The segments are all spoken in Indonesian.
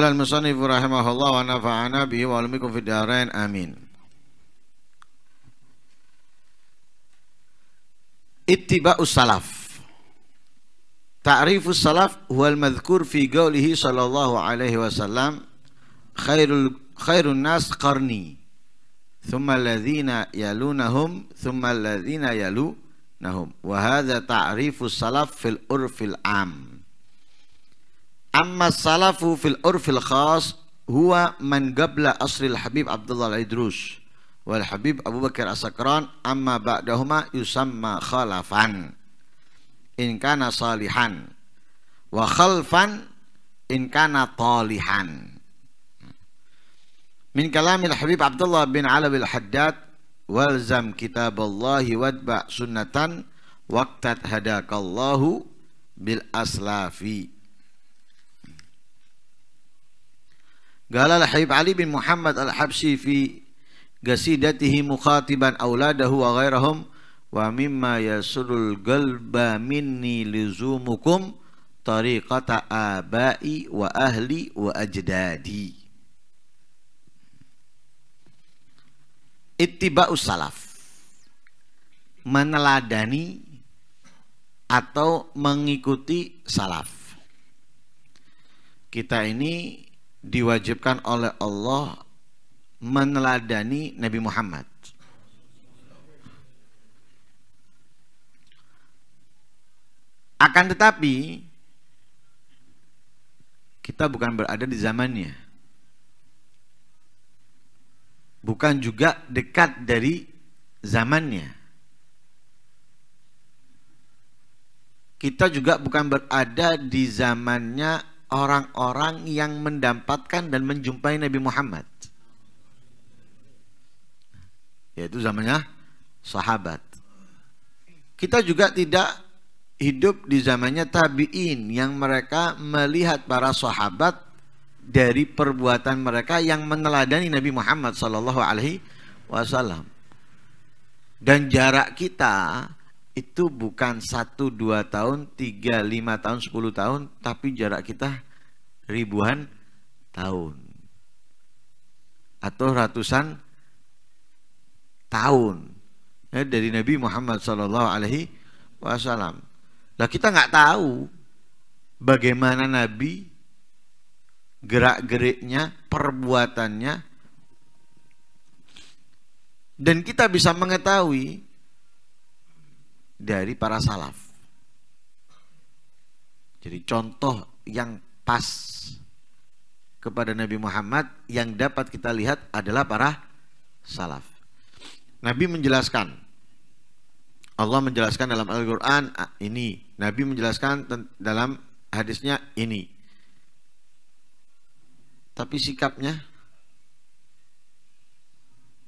قال المصنف رحمه الله ونفعنا به وعلمكم في الدارين آمين اتباع السلف تعريف السلف هو المذكور في قوله صلى الله عليه وسلم خير خير الناس قرني ثم الذين يلونهم ثم الذين يلونهم وهذا تعريف السلف في العرف العام Amma salafu fil urfil khas huwa man qabla asril Habib Abdullah al-Idrus wal Habib Abu Bakar As-Sakran amma ba'dahuma yusamma khalafan in kana salihan wa khalfan in kana talihan min kalamil Habib Abdullah bin Alawi al-Haddad walzam kitaballahi wadba sunnatan waqtat hadakallahu bil aslafi Gala Habib Ali bin Muhammad al-Habsi fi gasidatihi mukhatiban awladahu wa ghairahum wa mimma yasurul galba minni lizumukum tariqata abai wa ahli wa ajdadi ittiba'u salaf meneladani atau mengikuti salaf kita ini diwajibkan oleh Allah meneladani Nabi Muhammad. Akan tetapi kita bukan berada di zamannya. Bukan juga dekat dari zamannya. Kita juga bukan berada di zamannya orang-orang yang mendapatkan dan menjumpai Nabi Muhammad. Yaitu zamannya sahabat. Kita juga tidak hidup di zamannya tabi'in yang mereka melihat para sahabat dari perbuatan mereka yang meneladani Nabi Muhammad sallallahu alaihi wasallam. Dan jarak kita itu bukan satu dua tahun, tiga lima tahun, sepuluh tahun, tapi jarak kita ribuan tahun. Atau ratusan tahun. Ya, dari Nabi Muhammad Shallallahu alaihi wasallam. Lah kita nggak tahu bagaimana Nabi gerak-geriknya, perbuatannya dan kita bisa mengetahui dari para salaf. Jadi contoh yang pas kepada Nabi Muhammad yang dapat kita lihat adalah para salaf. Nabi menjelaskan Allah menjelaskan dalam Al-Qur'an ah, ini, Nabi menjelaskan dalam hadisnya ini. Tapi sikapnya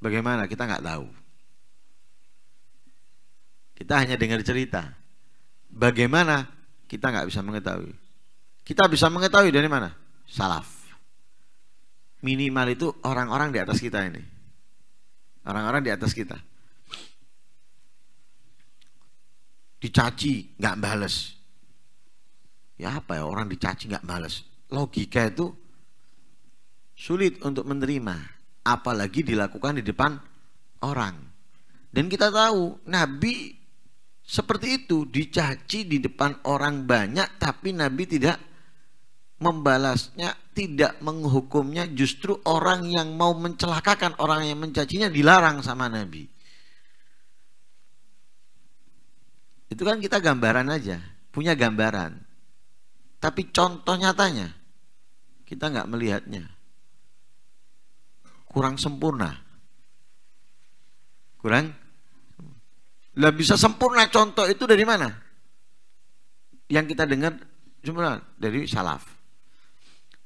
bagaimana kita nggak tahu. Kita hanya dengar cerita. Bagaimana kita nggak bisa mengetahui. Kita bisa mengetahui dari mana? Salaf. Minimal itu orang-orang di atas kita ini. Orang-orang di atas kita. Dicaci nggak bales. Ya apa ya orang dicaci nggak bales. Logika itu sulit untuk menerima, apalagi dilakukan di depan orang. Dan kita tahu Nabi seperti itu dicaci di depan orang banyak tapi Nabi tidak membalasnya, tidak menghukumnya, justru orang yang mau mencelakakan orang yang mencacinya dilarang sama Nabi. Itu kan kita gambaran aja, punya gambaran. Tapi contoh nyatanya kita nggak melihatnya. Kurang sempurna. Kurang lah bisa sempurna contoh itu dari mana? Yang kita dengar cuma dari salaf.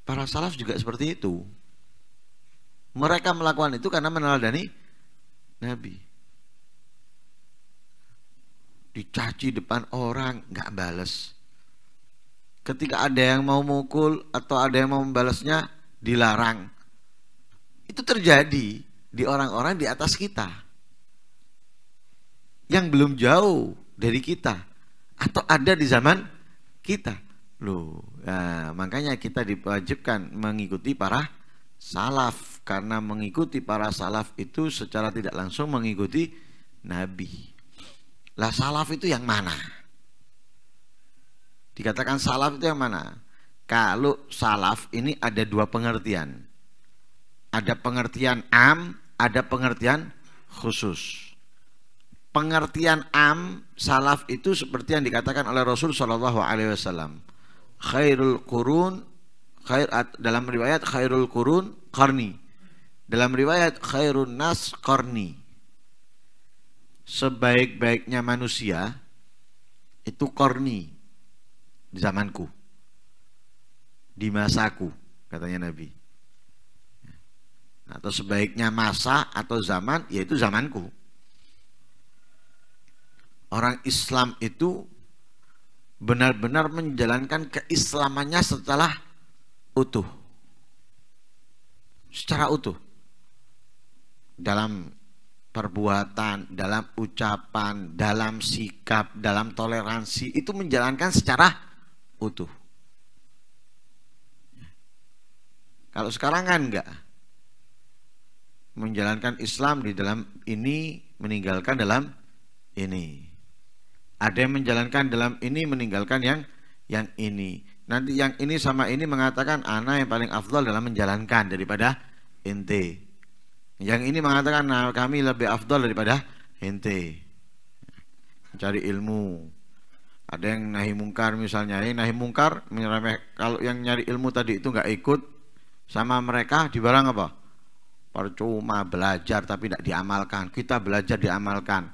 Para salaf juga seperti itu. Mereka melakukan itu karena meneladani Nabi. Dicaci depan orang, nggak balas. Ketika ada yang mau mukul atau ada yang mau membalasnya, dilarang. Itu terjadi di orang-orang di atas kita yang belum jauh dari kita atau ada di zaman kita. Loh, ya, makanya kita diwajibkan mengikuti para salaf karena mengikuti para salaf itu secara tidak langsung mengikuti nabi. Lah salaf itu yang mana? Dikatakan salaf itu yang mana? Kalau salaf ini ada dua pengertian. Ada pengertian am, ada pengertian khusus pengertian am salaf itu seperti yang dikatakan oleh Rasul Shallallahu Alaihi Wasallam khairul kurun khair dalam riwayat khairul kurun karni dalam riwayat khairun nas karni sebaik-baiknya manusia itu karni di zamanku di masaku katanya Nabi atau sebaiknya masa atau zaman yaitu zamanku orang Islam itu benar-benar menjalankan keislamannya setelah utuh. Secara utuh. Dalam perbuatan, dalam ucapan, dalam sikap, dalam toleransi itu menjalankan secara utuh. Kalau sekarang kan enggak. Menjalankan Islam di dalam ini, meninggalkan dalam ini. Ada yang menjalankan dalam ini meninggalkan yang yang ini. Nanti yang ini sama ini mengatakan ana yang paling afdol dalam menjalankan daripada ente. Yang ini mengatakan nah, kami lebih afdol daripada ente. Cari ilmu. Ada yang nahi mungkar misalnya, yang eh, nahi mungkar menyeremeh kalau yang nyari ilmu tadi itu nggak ikut sama mereka di barang apa? Percuma belajar tapi tidak diamalkan. Kita belajar diamalkan.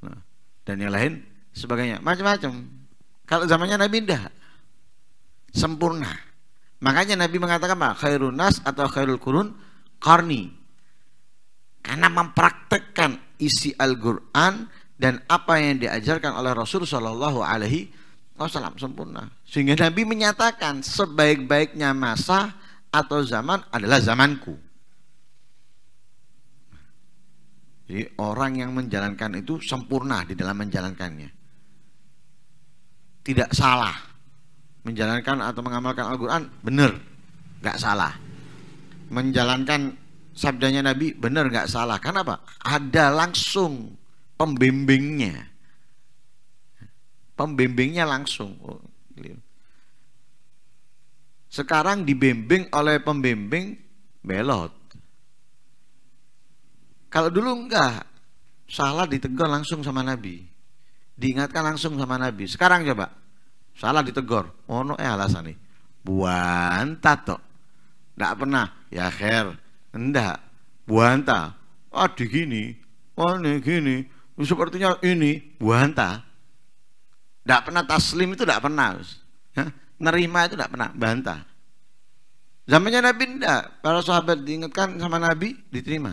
Nah, dan yang lain sebagainya macam-macam kalau zamannya Nabi indah sempurna makanya Nabi mengatakan apa khairun nas atau khairul kurun karni karena mempraktekkan isi Al-Quran dan apa yang diajarkan oleh Rasul Shallallahu Alaihi Wasallam sempurna sehingga Nabi menyatakan sebaik-baiknya masa atau zaman adalah zamanku jadi orang yang menjalankan itu sempurna di dalam menjalankannya tidak salah menjalankan atau mengamalkan Al-Quran benar nggak salah menjalankan sabdanya Nabi benar nggak salah karena apa ada langsung pembimbingnya pembimbingnya langsung oh, sekarang dibimbing oleh pembimbing belot kalau dulu enggak salah ditegur langsung sama Nabi diingatkan langsung sama Nabi. Sekarang coba, salah ditegor. Oh no, eh alasan nih. Buanta toh. Tidak pernah. Ya khair. Enggak. Buanta. Oh di gini. Oh ini gini. Sepertinya ini. Buanta. Tidak pernah taslim itu tidak pernah. Ya? Nerima itu tidak pernah. Bantah. Zamannya Nabi tidak. Para sahabat diingatkan sama Nabi, diterima.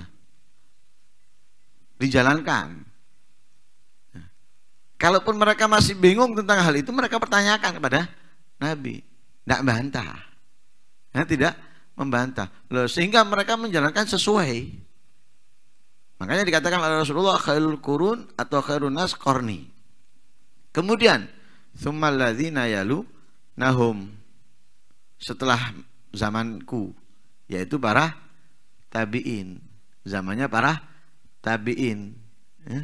Dijalankan. Kalaupun mereka masih bingung tentang hal itu, mereka pertanyakan kepada Nabi. Tidak membantah, Ya, tidak membantah. Loh, sehingga mereka menjalankan sesuai. Makanya dikatakan oleh Rasulullah khairul kurun atau khairun nas korni. Kemudian, thummaladzina yalu nahum. Setelah zamanku, yaitu para tabi'in. Zamannya para tabi'in. Ya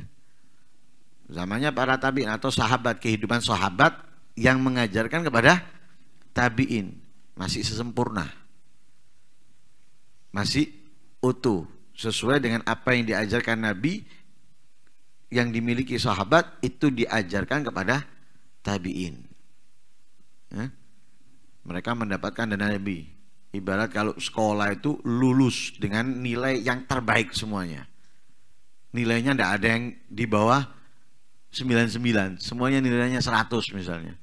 zamannya para tabiin atau sahabat kehidupan sahabat yang mengajarkan kepada tabiin masih sesempurna masih utuh sesuai dengan apa yang diajarkan Nabi yang dimiliki sahabat itu diajarkan kepada tabiin ya? mereka mendapatkan dana Nabi ibarat kalau sekolah itu lulus dengan nilai yang terbaik semuanya nilainya tidak ada yang di bawah 99 semuanya nilainya 100 misalnya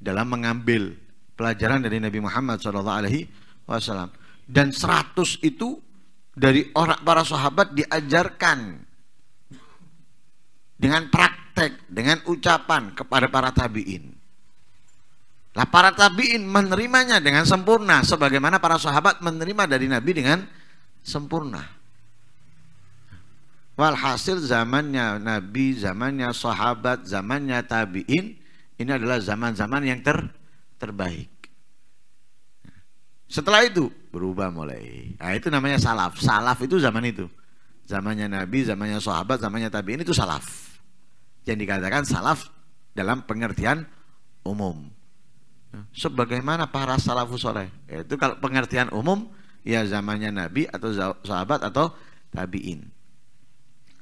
dalam mengambil pelajaran dari Nabi Muhammad saw Alaihi Wasallam dan 100 itu dari orang para sahabat diajarkan dengan praktek dengan ucapan kepada para tabiin lah para tabiin menerimanya dengan sempurna sebagaimana para sahabat menerima dari Nabi dengan sempurna. Walhasil zamannya Nabi, zamannya sahabat, zamannya tabi'in, ini adalah zaman-zaman yang ter terbaik. Setelah itu berubah mulai. Nah, itu namanya salaf. Salaf itu zaman itu. Zamannya Nabi, zamannya sahabat, zamannya tabi'in itu salaf. Yang dikatakan salaf dalam pengertian umum. Sebagaimana para salafus soleh. Itu kalau pengertian umum, ya zamannya Nabi atau sahabat atau tabi'in.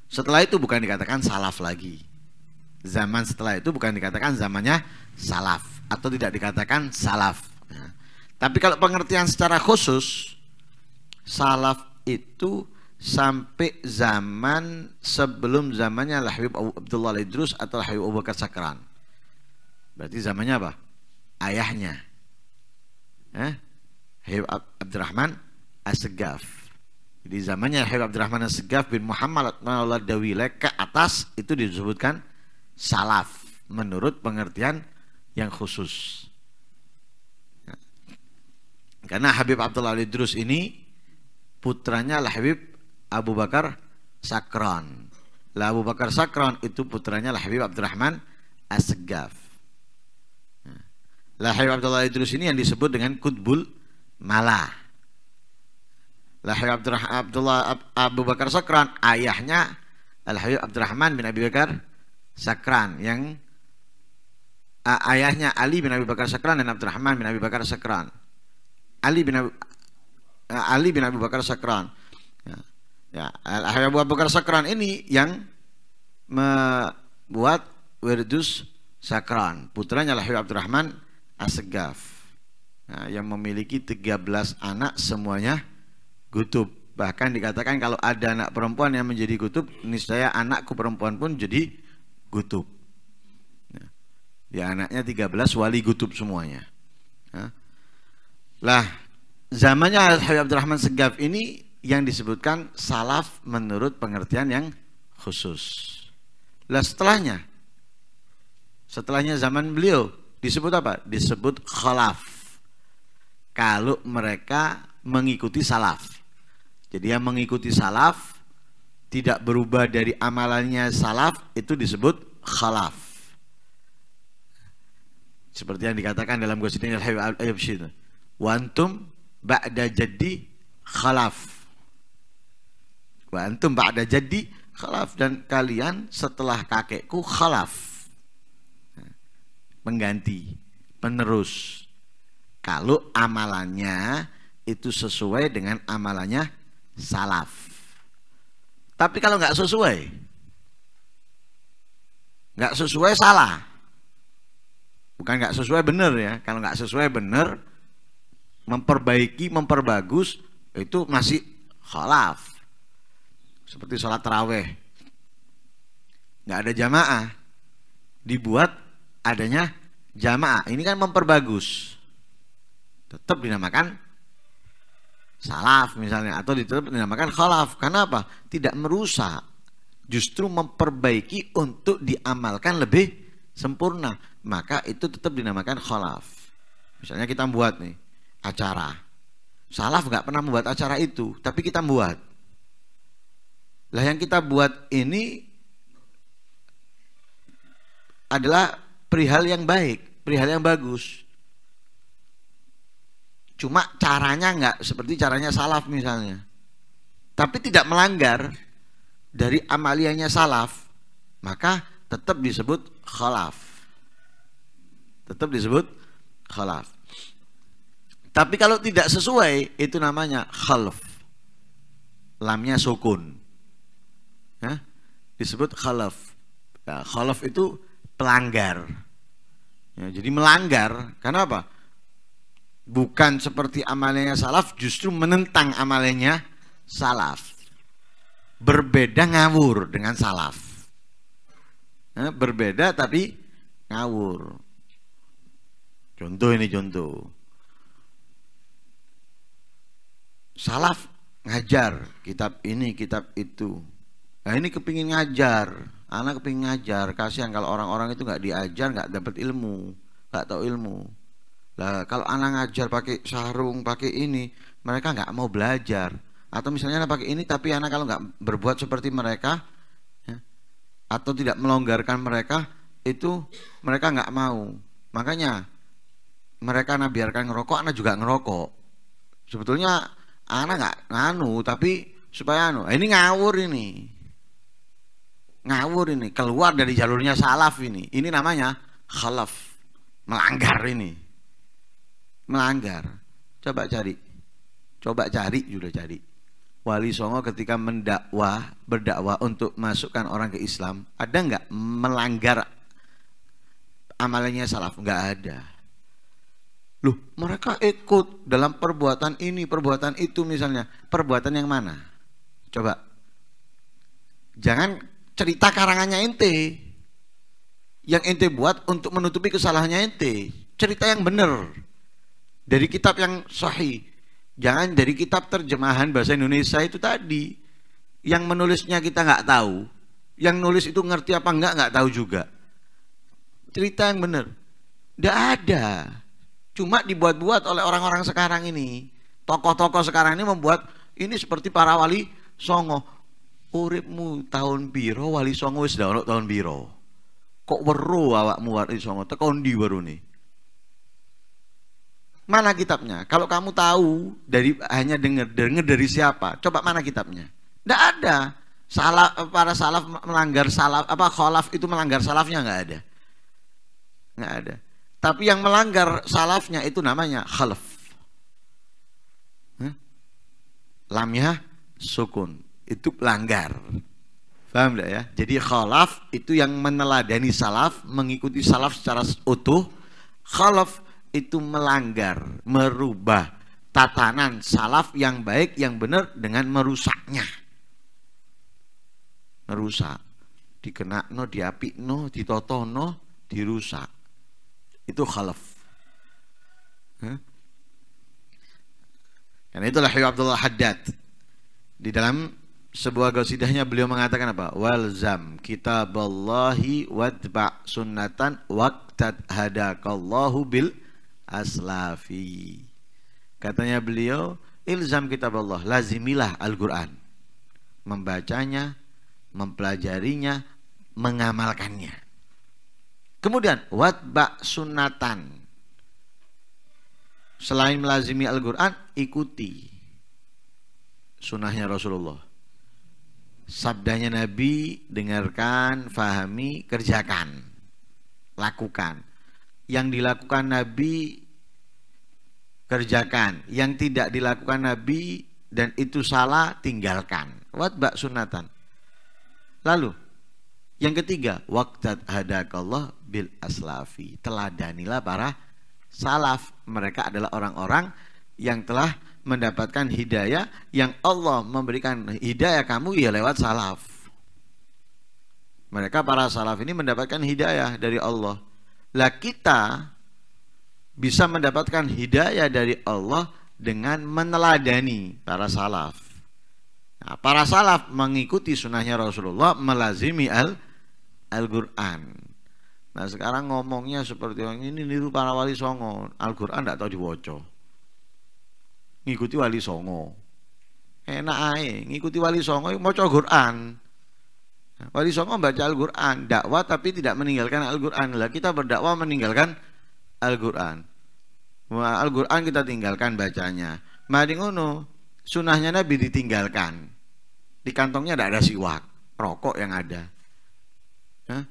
Setelah itu bukan dikatakan salaf lagi. Zaman setelah itu bukan dikatakan zamannya salaf atau tidak dikatakan salaf. Ya. Tapi kalau pengertian secara khusus salaf itu sampai zaman sebelum zamannya Habib Abdullah Idrus atau Habib Abu Bakar Sakran. Berarti zamannya apa? Ayahnya. Eh? Habib Abdurrahman Assegaf di zamannya Habib Abdurrahman Segaf bin Muhammad Maulad Dawilek ke atas itu disebutkan salaf menurut pengertian yang khusus. Ya. Karena Habib Abdullah Ali Drus ini putranya lah Habib Abu Bakar Sakron. Lah Abu Bakar Sakron itu putranya lah Habib Abdurrahman Asgaf. Ya. Lah Habib Abdullah Ali Drus ini yang disebut dengan Kutbul Malah Lahir Abdurrahman Abdullah Abu Bakar Sakran, ayahnya Al Habib Abdurrahman bin Abi Bakar Sakran yang uh, ayahnya Ali bin Abi Bakar Sakran dan Abdurrahman bin Abi Bakar Sakran. Ali bin Abi, uh, Ali bin Abi Bakar Sakran. Ya, ya Al Abu Bakar Sakran ini yang membuat Wirdus Sakran, putranya Al Habib Abdurrahman Asegaf. Nah, ya, yang memiliki 13 anak semuanya kutub. Bahkan dikatakan kalau ada anak perempuan yang menjadi kutub, niscaya anakku perempuan pun jadi kutub. Ya, ya anaknya 13 wali kutub semuanya. Ya. Lah zamannya Habib Abdurrahman Segaf ini yang disebutkan salaf menurut pengertian yang khusus. Lah setelahnya setelahnya zaman beliau disebut apa? Disebut khalaf. Kalau mereka mengikuti salaf. Jadi yang mengikuti salaf tidak berubah dari amalannya salaf itu disebut khalaf. Seperti yang dikatakan dalam Qasidin al-Habib Wantum ba'da jadi khalaf. Wantum ba'da jadi khalaf dan kalian setelah kakekku khalaf. mengganti, penerus. Kalau amalannya itu sesuai dengan amalannya salaf. Tapi kalau nggak sesuai, nggak sesuai salah. Bukan nggak sesuai benar ya. Kalau nggak sesuai benar, memperbaiki, memperbagus itu masih khalaf. Seperti sholat teraweh, nggak ada jamaah, dibuat adanya jamaah. Ini kan memperbagus, tetap dinamakan salaf misalnya atau dinamakan khalaf karena apa tidak merusak justru memperbaiki untuk diamalkan lebih sempurna maka itu tetap dinamakan khalaf misalnya kita buat nih acara salaf nggak pernah membuat acara itu tapi kita buat lah yang kita buat ini adalah perihal yang baik perihal yang bagus Cuma caranya nggak seperti caranya salaf misalnya. Tapi tidak melanggar dari amalianya salaf, maka tetap disebut khalaf. Tetap disebut khalaf. Tapi kalau tidak sesuai itu namanya khalaf. Lamnya sukun. Ya, disebut khalaf. Ya, khalaf itu pelanggar. Ya, jadi melanggar. Karena apa? bukan seperti amalnya salaf justru menentang amalnya salaf berbeda ngawur dengan salaf eh, berbeda tapi ngawur contoh ini contoh salaf ngajar kitab ini kitab itu nah ini kepingin ngajar anak kepingin ngajar kasihan kalau orang-orang itu nggak diajar nggak dapat ilmu nggak tahu ilmu lah kalau anak ngajar pakai sarung, pakai ini, mereka nggak mau belajar. Atau misalnya anak pakai ini tapi anak kalau nggak berbuat seperti mereka ya, atau tidak melonggarkan mereka itu mereka nggak mau. Makanya mereka anak biarkan ngerokok, anak juga ngerokok. Sebetulnya anak nggak nganu tapi supaya anu ah, ini ngawur ini ngawur ini keluar dari jalurnya salaf ini ini namanya khalaf melanggar ini melanggar. Coba cari. Coba cari sudah cari. Wali Songo ketika mendakwah, berdakwah untuk masukkan orang ke Islam, ada nggak melanggar amalannya salaf? Nggak ada. Loh, mereka ikut dalam perbuatan ini, perbuatan itu misalnya. Perbuatan yang mana? Coba. Jangan cerita karangannya ente. Yang ente buat untuk menutupi kesalahannya ente. Cerita yang benar dari kitab yang sahih jangan dari kitab terjemahan bahasa Indonesia itu tadi yang menulisnya kita nggak tahu yang nulis itu ngerti apa nggak nggak tahu juga cerita yang benar nggak ada cuma dibuat-buat oleh orang-orang sekarang ini tokoh-tokoh sekarang ini membuat ini seperti para wali songo uripmu tahun biro wali songo sudah tahun biro kok weru awakmu wali songo tekondi ndi baru nih Mana kitabnya? Kalau kamu tahu dari hanya dengar dengar dari siapa? Coba mana kitabnya? Tidak ada. Salaf, para salaf melanggar salaf apa kholaf itu melanggar salafnya nggak ada. Nggak ada. Tapi yang melanggar salafnya itu namanya khalaf. Lamnya sukun. Itu pelanggar. Paham tidak ya? Jadi khalaf itu yang meneladani salaf, mengikuti salaf secara utuh. Khalaf itu melanggar, merubah tatanan salaf yang baik yang benar dengan merusaknya. Merusak, dikenakno, diapikno, ditotono, dirusak. Itu khalaf. Hah? Karena itulah Hiyo Abdullah Haddad di dalam sebuah gosidahnya beliau mengatakan apa? Walzam kitaballahi wadba sunnatan waktad hadakallahu bil aslafi. Katanya beliau, ilzam kitab Allah, lazimilah Al-Quran. Membacanya, mempelajarinya, mengamalkannya. Kemudian, watba sunatan. Selain melazimi Al-Quran, ikuti sunnahnya Rasulullah. Sabdanya Nabi, dengarkan, fahami, kerjakan, lakukan yang dilakukan Nabi kerjakan, yang tidak dilakukan Nabi dan itu salah tinggalkan. Watbak sunatan. Lalu yang ketiga, waktat hadakallah bil aslafi. Teladanilah para salaf. Mereka adalah orang-orang yang telah mendapatkan hidayah yang Allah memberikan hidayah kamu ya lewat salaf. Mereka para salaf ini mendapatkan hidayah dari Allah lah kita bisa mendapatkan hidayah dari Allah dengan meneladani para salaf. Nah, para salaf mengikuti sunnahnya Rasulullah melazimi al Al-Quran. Nah sekarang ngomongnya seperti orang ini niru para wali songo. Al-Quran tidak tahu diwoco. Ngikuti wali songo. Enak aja, ngikuti wali songo, mau Quran. Wali Songo baca Al-Quran, dakwah tapi tidak meninggalkan Al-Quran lah. Kita berdakwah meninggalkan Al-Quran. Al-Quran kita tinggalkan bacanya. Mading Uno, sunahnya Nabi ditinggalkan. Di kantongnya tidak ada siwak, rokok yang ada. Hah?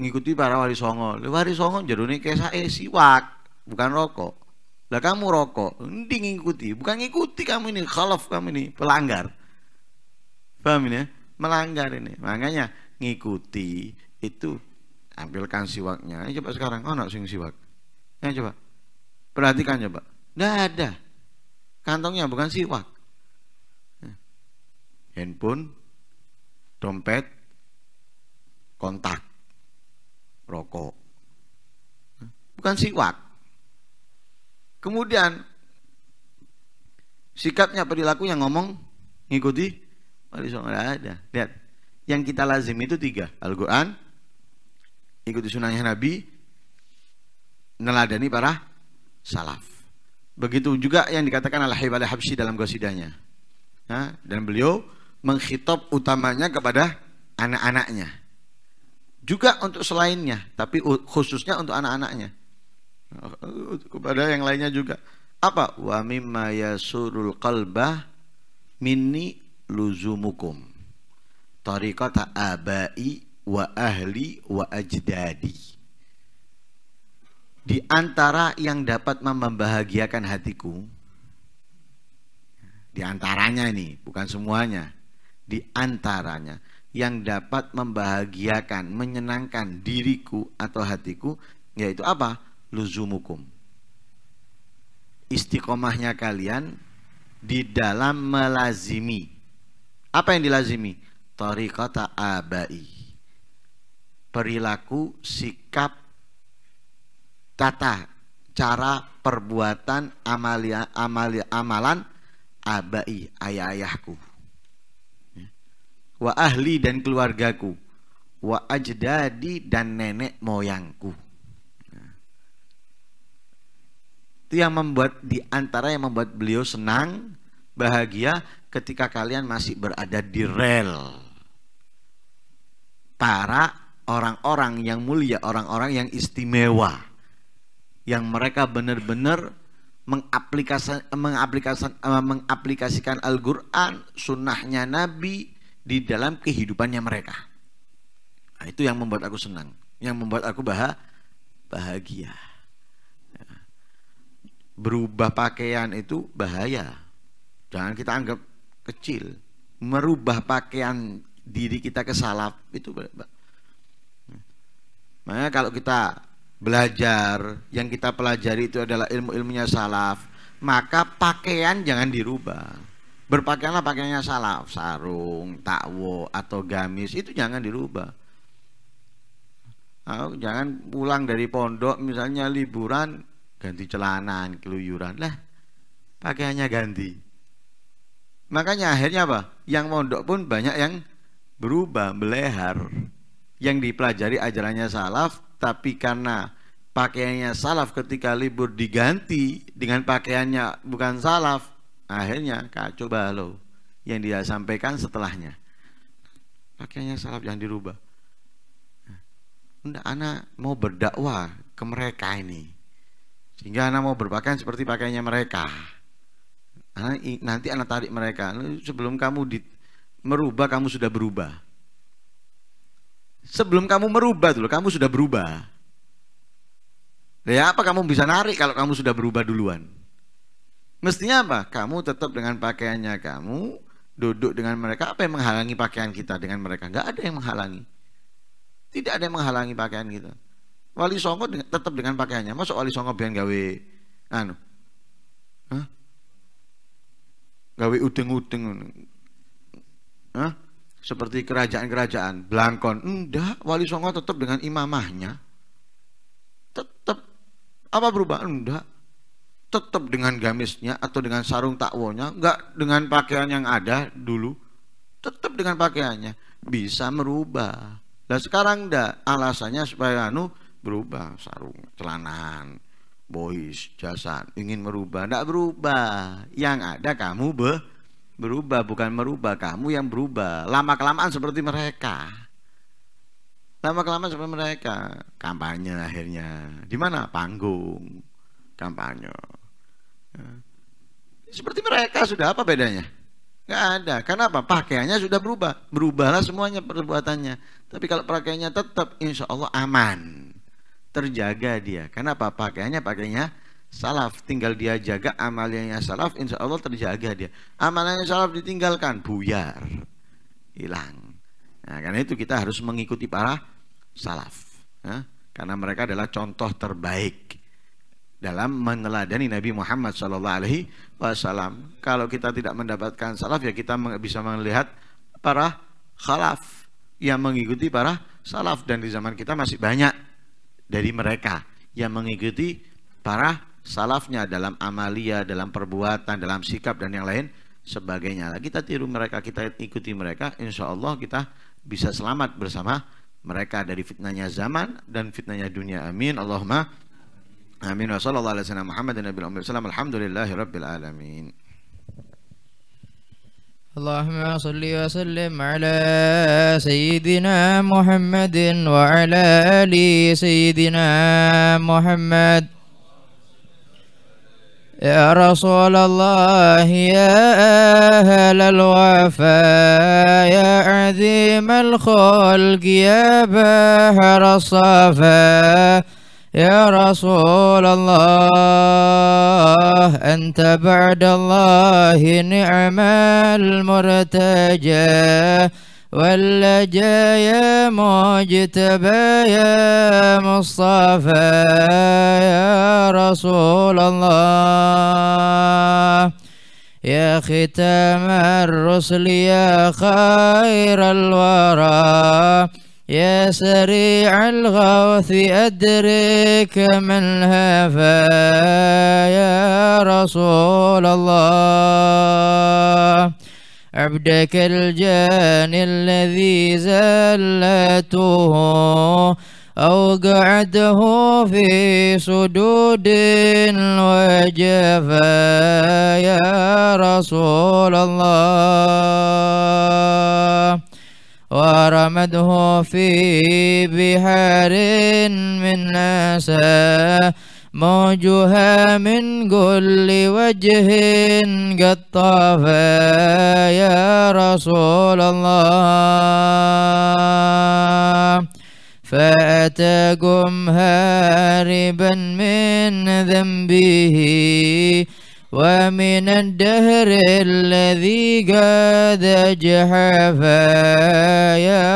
Ngikuti para wali songo. Wali songo jerone kesae siwak, bukan rokok. Lah kamu rokok, ndi ngikuti, bukan ngikuti kamu ini khalaf kamu ini pelanggar. Paham ini ya? melanggar ini makanya ngikuti itu ambilkan siwaknya ini coba sekarang oh sing siwak ya coba perhatikan coba nggak ada kantongnya bukan siwak handphone dompet kontak rokok bukan siwak kemudian sikapnya perilakunya ngomong ngikuti Wali Songo nggak ada. Lihat, yang kita lazim itu tiga. Al-Quran, ikuti sunnahnya Nabi, neladani para salaf. Begitu juga yang dikatakan Al-Haib Al-Habsyi dalam Nah, Dan beliau menghitop utamanya kepada anak-anaknya. Juga untuk selainnya, tapi khususnya untuk anak-anaknya. Kepada yang lainnya juga. Apa? Wa mimma yasurul qalbah minni luzumukum tarikat abai wa ahli wa ajdadi di antara yang dapat membahagiakan hatiku di antaranya ini bukan semuanya di antaranya yang dapat membahagiakan menyenangkan diriku atau hatiku yaitu apa luzumukum istiqomahnya kalian di dalam melazimi apa yang dilazimi? Tariqata abai. Perilaku, sikap, tata, cara, perbuatan, amalia, amalia, amalan abai, ayah-ayahku. Ya. Wa ahli dan keluargaku. Wa ajdadi dan nenek moyangku. Ya. itu yang membuat di antara yang membuat beliau senang, bahagia ketika kalian masih berada di rel para orang-orang yang mulia, orang-orang yang istimewa yang mereka benar-benar mengaplikasikan, mengaplikasikan, Al-Quran, sunnahnya Nabi di dalam kehidupannya mereka. Nah, itu yang membuat aku senang, yang membuat aku bahagia. Berubah pakaian itu bahaya. Jangan kita anggap kecil merubah pakaian diri kita ke salaf itu makanya kalau kita belajar yang kita pelajari itu adalah ilmu-ilmunya salaf maka pakaian jangan dirubah berpakaianlah pakaiannya salaf sarung takwo atau gamis itu jangan dirubah nah, jangan pulang dari pondok misalnya liburan ganti celana keluyuran lah pakaiannya ganti Makanya akhirnya apa? Yang mondok pun banyak yang berubah, belehar. Yang dipelajari ajarannya salaf, tapi karena pakaiannya salaf ketika libur diganti dengan pakaiannya bukan salaf, akhirnya kacau balau yang dia sampaikan setelahnya. Pakaiannya salaf yang dirubah. Nah, anak mau berdakwah ke mereka ini. Sehingga anak mau berpakaian seperti pakaiannya mereka. Nah, nanti anak tarik mereka sebelum kamu di, merubah kamu sudah berubah sebelum kamu merubah dulu kamu sudah berubah ya apa kamu bisa narik kalau kamu sudah berubah duluan mestinya apa kamu tetap dengan pakaiannya kamu duduk dengan mereka apa yang menghalangi pakaian kita dengan mereka nggak ada yang menghalangi tidak ada yang menghalangi pakaian kita wali songo tetap dengan pakaiannya masuk wali songo biar gawe anu Hah? gawe udeng-udeng. Hah? Seperti kerajaan-kerajaan, belangkon. Enggak, Wali Songo tetap dengan imamahnya. Tetap. Apa berubah? Enggak. Tetap dengan gamisnya atau dengan sarung takwonya. Enggak dengan pakaian yang ada dulu. Tetap dengan pakaiannya. Bisa merubah. Nah sekarang enggak. Alasannya supaya anu berubah sarung, celanaan Bois, jasad, ingin merubah, tidak berubah. Yang ada kamu be, berubah, bukan merubah. Kamu yang berubah. Lama kelamaan seperti mereka. Lama kelamaan seperti mereka. Kampanye akhirnya. Di mana? Panggung. Kampanye. Ya. Seperti mereka sudah apa bedanya? nggak ada. Karena apa? Pakaiannya sudah berubah. Berubahlah semuanya perbuatannya. Tapi kalau pakaiannya tetap, insya Allah aman terjaga dia. Karena apa? pakainya pakainya salaf, tinggal dia jaga amalnya salaf, insya Allah terjaga dia. Amalnya salaf ditinggalkan, buyar, hilang. Nah, karena itu kita harus mengikuti para salaf, ya? karena mereka adalah contoh terbaik dalam meneladani Nabi Muhammad Shallallahu Alaihi Wasallam. Kalau kita tidak mendapatkan salaf ya kita bisa melihat para khalaf yang mengikuti para salaf dan di zaman kita masih banyak dari mereka yang mengikuti para salafnya dalam amalia, dalam perbuatan, dalam sikap dan yang lain sebagainya. Nah, kita tiru mereka, kita ikuti mereka, insya Allah kita bisa selamat bersama mereka dari fitnahnya zaman dan fitnahnya dunia. Amin. Allahumma amin. Wassalamualaikum warahmatullahi wabarakatuh. Alhamdulillahirobbilalamin. اللهم صل وسلم على سيدنا محمد وعلى آل سيدنا محمد يا رسول الله يا أهل الوفاء يا عظيم الخلق يا بحر الصفا يا رسول الله أنت بعد الله نعم المرتجى واللجا يا مجتبى يا مصطفى يا رسول الله يا ختام الرسل يا خير الورى يا سريع الغوث أدرك من هفا يا رسول الله عبدك الجاني الذي زلته قعده في سدود وجفا يا رسول الله ورمده في بحار من ناسا موجها من كل وجه قد يا رسول الله فأتاكم هاربا من ذنبه ومن الدهر الذي قد جحفا يا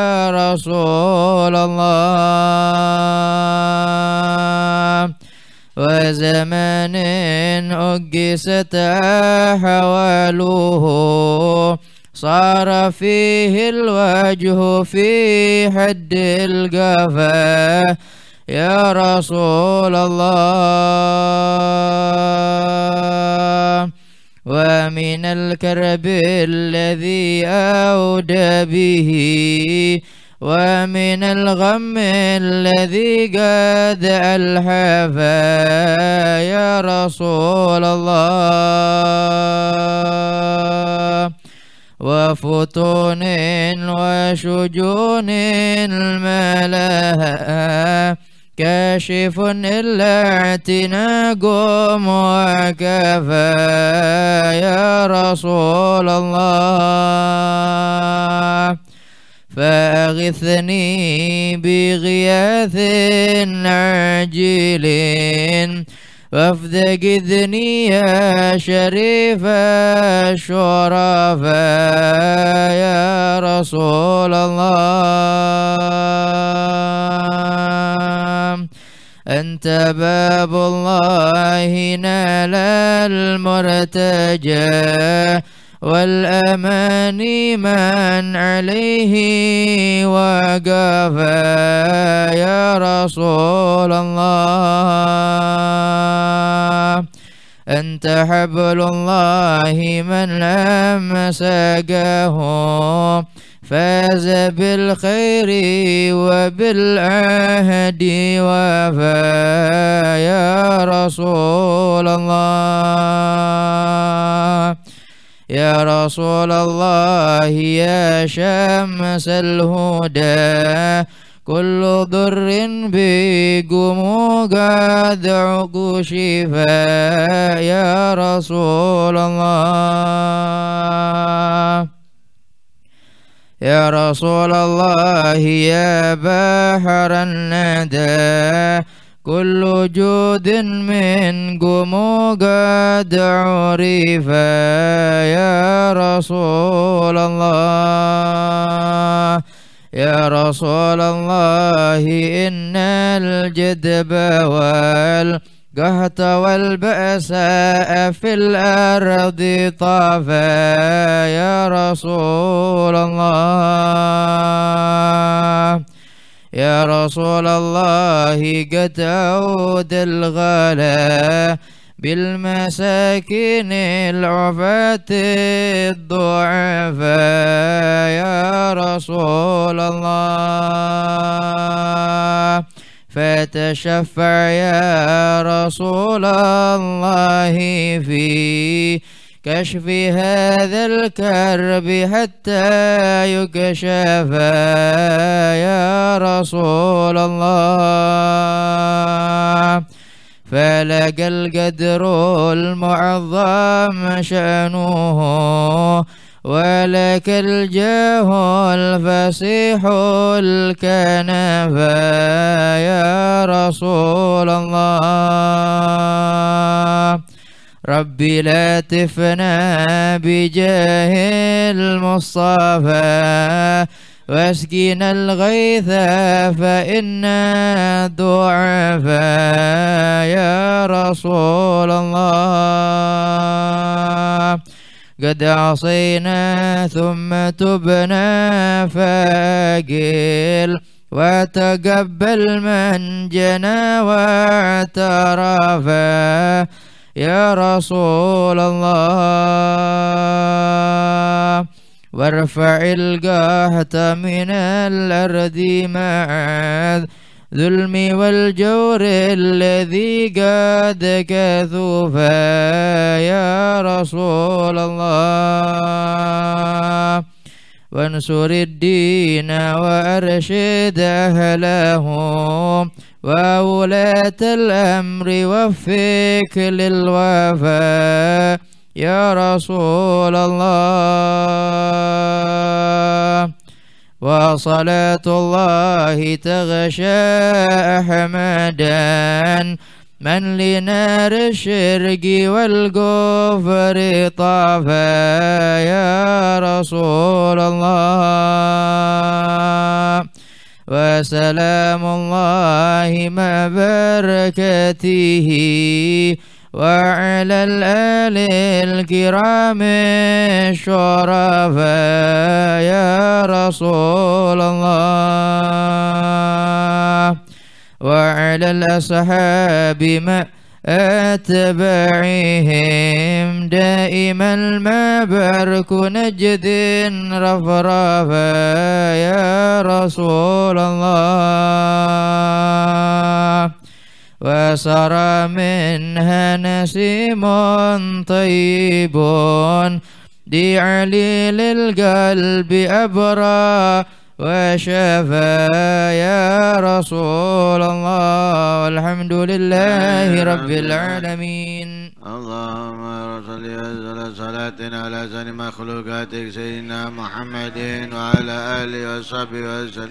رسول الله وزمان أقست حواله صار فيه الوجه في حد القفاه يا رسول الله ومن الكرب الذي أودى به ومن الغم الذي قد ألحفا يا رسول الله وفتون وشجون ما لها كاشف إلا اعتناكم وكفى يا رسول الله فأغثني بغياث عجيل اذني يا شريف الشرفاء يا رسول الله أنت باب الله نال المرتجى والأمان من عليه وقف يا رسول الله أنت حبل الله من أمسكه فاز بالخير وبالعهد وفى يا رسول الله يا رسول الله يا شمس الهدى كل ضر بكم قد شفاء يا رسول الله يا رسول الله يا بحر الندى كل جود منكم قد عرف يا رسول الله يا رسول الله إن الجدب والجدب قهت والبأساء في الأرض طافا يا رسول الله يا رسول الله قد أود الغلا بالمساكين العفاة الضعفاء يا رسول الله فتشفع يا رسول الله في كشف هذا الكرب حتى يكشف يا رسول الله فلك القدر المعظم شأنه ولك الجاه الفسيح الكنفى يا رسول الله لا لاتفنا بجاه المصطفى واسقنا الغيث فإنا ضعفا يا رسول الله قد عصينا ثم تبنا فاقل وتقبل من جنا واعترف يا رسول الله وارفع القهت من الأرض معاذ ظلم والجور الذي قد كثف يا رسول الله وانصر الدين وارشد اهله وولاة الامر وفق للوفاء يا رسول الله وصلاة الله تغشى أحمدا من لنار الشرق والكفر طاف يا رسول الله وسلام الله بركته وعلى الآل الكرام الشرفاء يا رسول الله وعلى الأصحاب ما أتبعهم دائما المبارك نجد رفرفا يا رسول الله وصار منها نسيم طيب لعليل القلب أبرى وشفى يا رسول الله والحمد لله رب العالمين اللهم صل وسلم صلاتنا على سن مخلوقاتك سيدنا محمد وعلى آله وصحبه وسلم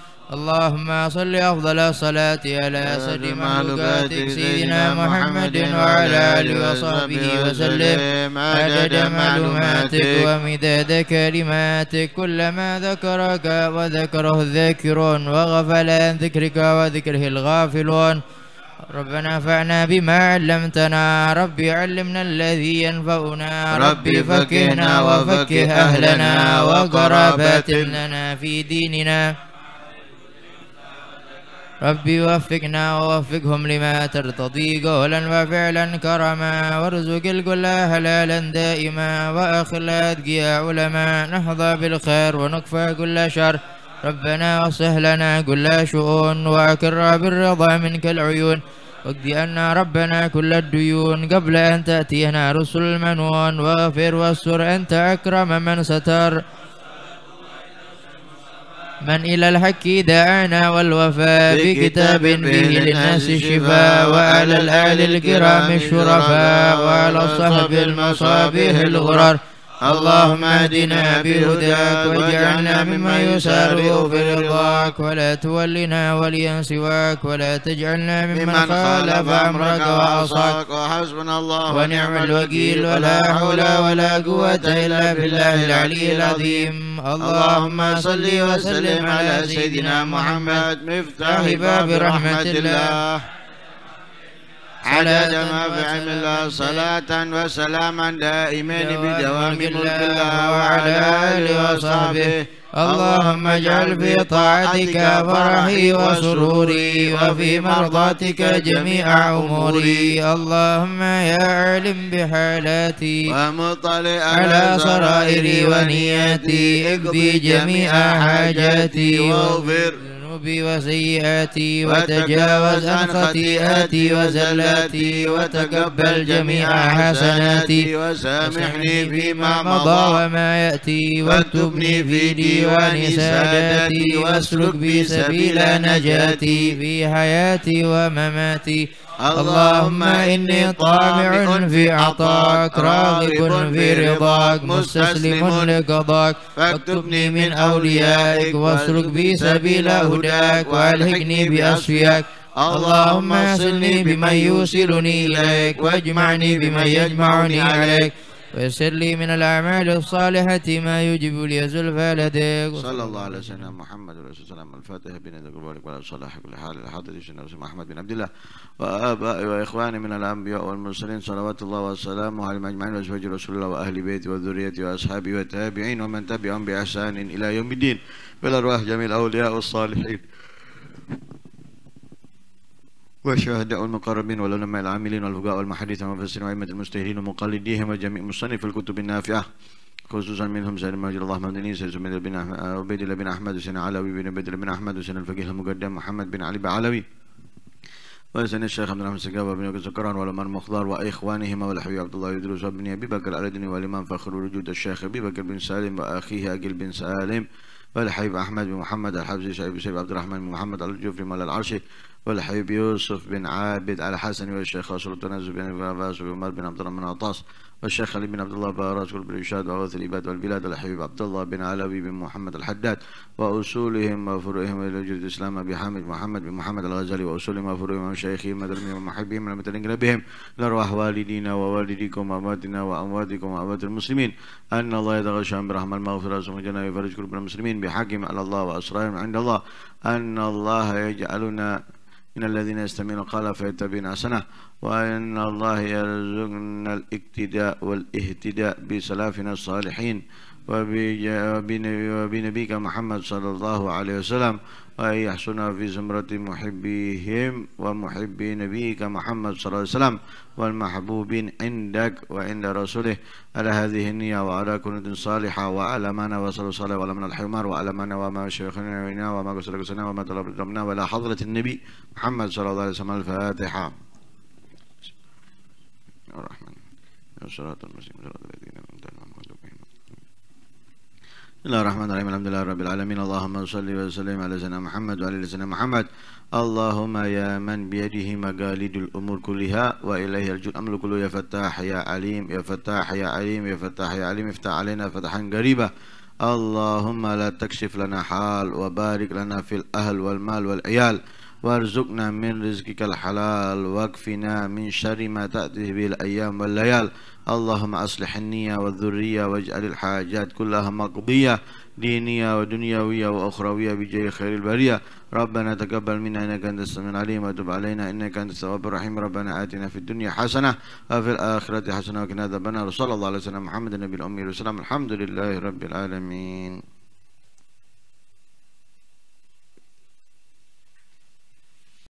اللهم صل أفضل الصلاة على سيد مخلوقاتك سيدنا محمد وعلى آله وصحبه وسلم عدد معلوماتك ومداد كلماتك كلما ذكرك وذكره الذاكرون وغفل عن ذكرك وذكره الغافلون ربنا فعنا بما علمتنا ربي علمنا الذي ينفعنا ربي فكهنا وفكه أهلنا وقرابات لنا في ديننا ربي وفقنا ووفقهم لما ترتضي قولا وفعلا كرما وارزق الكل حلالا دائما وأخلاق يا علما نحظى بالخير ونكفى كل شر ربنا واصلح لنا كل شؤون وأكرى بالرضا منك العيون واقضي أن ربنا كل الديون قبل أن تأتينا رسل المنون واغفر واستر أنت أكرم من ستر من إلى الحك دعانا والوفاء بكتاب به للناس الشفاء وعلى الآل الكرام الشرفاء وعلى الصحب المصابيح الغرار اللهم اهدنا بهداك واجعلنا مما يسارع في رضاك ولا تولنا وليا سواك ولا تجعلنا ممن خالف امرك وعصاك وحسبنا الله نعم ونعم الوكيل ولا حول ولا قوة الا بالله العلي العظيم اللهم صل وسلم على سيدنا محمد مفتاح باب رحمة الله على ما في الله صلاة وسلاما دائمين بدوام ملك الله وعلى آله وصحبه اللهم اجعل في طاعتك فرحي وسروري وفي مرضاتك جميع أموري اللهم يا عالم بحالاتي ومطلع على سرائري ونياتي اقضي جميع حاجاتي واغفر القرب وسيئاتي وتجاوز عن خطيئاتي وزلاتي وتقبل جميع حسناتي وسامحني فيما مضى وما يأتي واكتبني في ديوان ساداتي واسلك بي سبيل نجاتي في حياتي ومماتي اللهم إني طامع في عطاك راغب في رضاك مستسلم لقضاك فاكتبني من أوليائك واسلك بي سبيل هداك وألحقني بأصفياك اللهم اصلني بمن يوصلني إليك واجمعني بمن يجمعني عليك ويسر لي من الأعمال الصالحة ما يجب لي زلفى لديك صلى الله على سيدنا محمد وعلى آله وسلم الفاتحة بين ذكر بارك وعلى صلاح كل حال الحاضر سيدنا محمد بن عبد الله وآبائي وإخواني من الأنبياء والمرسلين صلوات الله وسلامه على أجمعين وأزواج رسول الله وأهل بيته وذريته وأصحابه والتابعين ومن تبعهم بإحسان إلى يوم الدين بالأرواح جميع الأولياء والصالحين والشهداء المقربين والعلماء العاملين والفقهاء والمحدثين والمفسرين وأئمة المجتهدين ومقلديهم وجميع مصنف الكتب النافعة خصوصا منهم سيد مهجر الله محمد الإنس سيد بن عبيد الله بن أحمد حسين علوي بن عبيد بن أحمد حسين الفقيه المقدم محمد بن علي بعلوي وسن الشيخ عبد الرحمن السقاف بن زكران والأمر مخضار وإخوانهما والحبيب عبد الله يدرس وابن أبي بكر الأردني والإمام فخر الوجود الشيخ أبي بكر بن سالم وأخيه أقل بن سالم والحبيب أحمد بن محمد الحبسي شعيب عبد الرحمن بن محمد الجفري مولى العرشي والحبيب يوسف بن عابد على حسن والشيخ أشر التنازل بن عباس وعمر بن عبد الله بن عطاس والشيخ علي بن عبد الله بارات بالإرشاد وغوث العباد والبلاد والحبيب عبد الله بن علوي بن محمد الحداد وأصولهم وفروعهم الى وجد الإسلام ابي حامد محمد بن محمد الغزالي وأصولهم وفروعهم وشيخهم ومدرمهم ومحبهم ومتنقل بهم لأرواح والدينا ووالديكم وأمواتنا وأمواتكم وأموات المسلمين أن الله يتغشى برحمة المغفرة ثم جنى ويفرج كرب المسلمين بحقهم على الله وأسرارهم عند الله أن الله يجعلنا إن الذين يستمعون القول فيتبعون حسنه وإن الله يرزقنا الاقتداء والاهتداء بسلافنا الصالحين وبنبيك محمد صلى الله عليه وسلم أن يحسن في زمرة محبيهم ومحبي نبيك محمد صلى الله عليه وسلم والمحبوبين عندك وعند رسوله على هذه النية وعلى كنة صالحة وعلى ما نوصل الصلاة وعلى من الحمار وعلى ما وما شيخنا وعلى وما قصر قصرنا وما طلب ربنا ولا حضرة النبي محمد صلى الله عليه وسلم الفاتحة الرحمن صراط المسلمين صلاة الذين بسم الله الرحمن الرحيم الحمد لله رب العالمين اللهم صل وسلم على سيدنا محمد وعلى سيدنا محمد اللهم يا من بيده مقاليد الأمور كلها وإليه يرجو الأمر كله يا فتاح يا عليم يا فتاح يا عليم يا فتاح يا عليم افتح علينا فتحا قريبا اللهم لا تكشف لنا حال وبارك لنا في الأهل والمال والعيال وارزقنا من رزقك الحلال واكفنا من شر ما تأتي به الأيام والليال اللهم أصلح النية والذرية واجعل الحاجات كلها مقضية دينية ودنيوية وأخروية بجاه خير البرية ربنا تقبل منا إنك أنت السميع العليم وتب علينا إنك أنت التواب الرحيم ربنا آتنا في الدنيا حسنة وفي الآخرة حسنة وكنا ذبنا النار صلى الله عليه وسلم محمد النبي الأمي والسلام الحمد لله رب العالمين